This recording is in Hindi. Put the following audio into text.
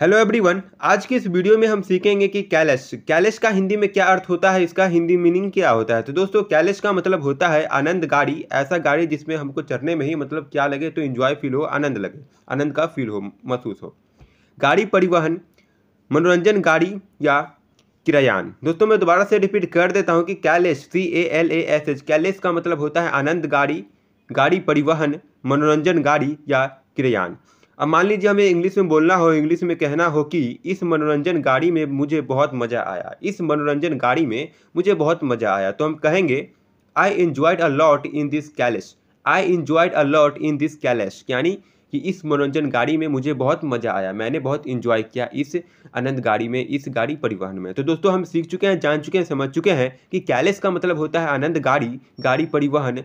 हेलो एवरीवन आज की इस वीडियो में हम सीखेंगे कि कैलेश कैलेश का हिंदी में क्या अर्थ होता है इसका हिंदी मीनिंग क्या होता है तो दोस्तों कैलेश का मतलब होता है आनंद गाड़ी ऐसा गाड़ी जिसमें हमको चढ़ने में ही मतलब क्या लगे तो इन्जॉय फील हो आनंद लगे आनंद का फील हो महसूस हो गाड़ी परिवहन मनोरंजन गाड़ी या किरायान दोस्तों मैं दोबारा से रिपीट कर देता हूँ कि calash C A L A S H calash का मतलब होता है आनंद गाड़ी गाड़ी परिवहन मनोरंजन गाड़ी या किरायान अब मान लीजिए हमें इंग्लिश में बोलना हो इंग्लिश में कहना हो कि इस मनोरंजन गाड़ी में मुझे बहुत मज़ा आया इस मनोरंजन गाड़ी में मुझे बहुत मज़ा आया तो हम कहेंगे I enjoyed a lot in this calash I enjoyed a lot in this calash यानी कि इस मनोरंजन गाड़ी में मुझे बहुत मज़ा आया मैंने बहुत इन्जॉय किया इस आनंद गाड़ी में इस गाड़ी परिवहन में तो दोस्तों हम सीख चुके हैं जान चुके हैं समझ चुके हैं कि कैलेश का मतलब होता है आनंद गाड़ी गाड़ी परिवहन